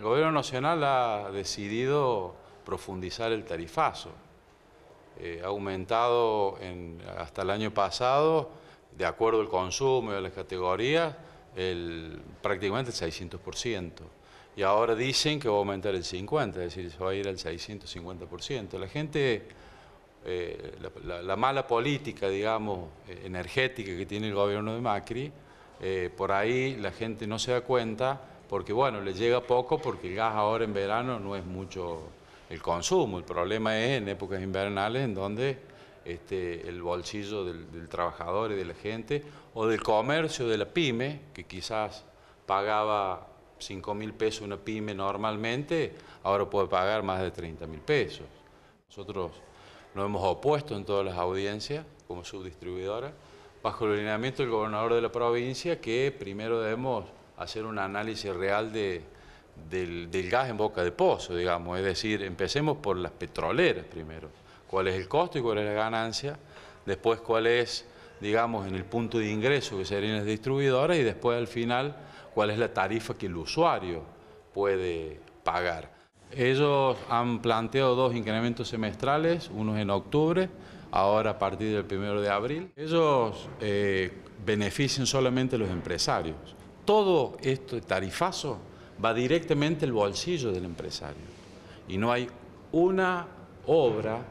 El Gobierno Nacional ha decidido profundizar el tarifazo. Eh, ha aumentado hasta el año pasado, de acuerdo al consumo y a las categorías, prácticamente el 600%. Y ahora dicen que va a aumentar el 50%, es decir, se va a ir al 650%. La gente, eh, la, mala política, digamos, eh, energética que tiene el gobierno de Macri, por ahí la gente no se da cuenta porque bueno, le llega poco porque el gas ahora en verano no es mucho el consumo, el problema es en épocas invernales en donde este, el bolsillo del, trabajador y de la gente o del comercio, de la pyme, que quizás pagaba 5 mil pesos una pyme normalmente, ahora puede pagar más de 30 mil pesos. Nosotros nos hemos opuesto en todas las audiencias como subdistribuidora, bajo el lineamiento del gobernador de la provincia, que primero debemos hacer un análisis real del, gas en boca de pozo, digamos. Es decir, empecemos por las petroleras primero. ¿Cuál es el costo y cuál es la ganancia? Después, cuál es, digamos, en el punto de ingreso que serían las distribuidoras y después, al final, cuál es la tarifa que el usuario puede pagar. Ellos han planteado dos incrementos semestrales, ...unos en octubre, ahora a partir del primero de abril. Ellos eh, benefician solamente a los empresarios todo este tarifazo va directamente al bolsillo del empresario. Y no hay una obra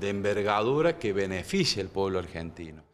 de envergadura que beneficie al pueblo argentino.